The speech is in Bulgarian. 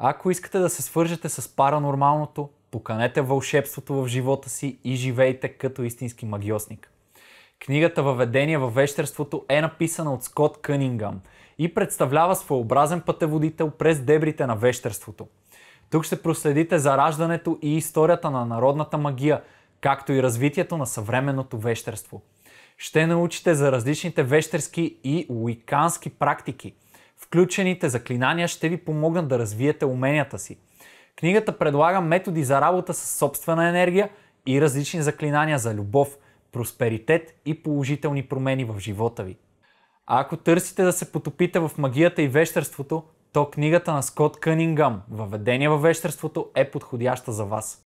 Ако искате да се свържете с паранормалното, поканете вълшебството в живота си и живейте като истински магиосник. Книгата Въведение във вещерството е написана от Скот Кънингъм и представлява своеобразен пътеводител през дебрите на вещерството. Тук ще проследите зараждането и историята на народната магия, както и развитието на съвременното вещерство. Ще научите за различните вещерски и уикански практики – Включените заклинания ще ви помогнат да развиете уменията си. Книгата предлага методи за работа с собствена енергия и различни заклинания за любов, просперитет и положителни промени в живота ви. А ако търсите да се потопите в магията и вещерството, то книгата на Скот Кънингъм «Въведение във вещерството» е подходяща за вас.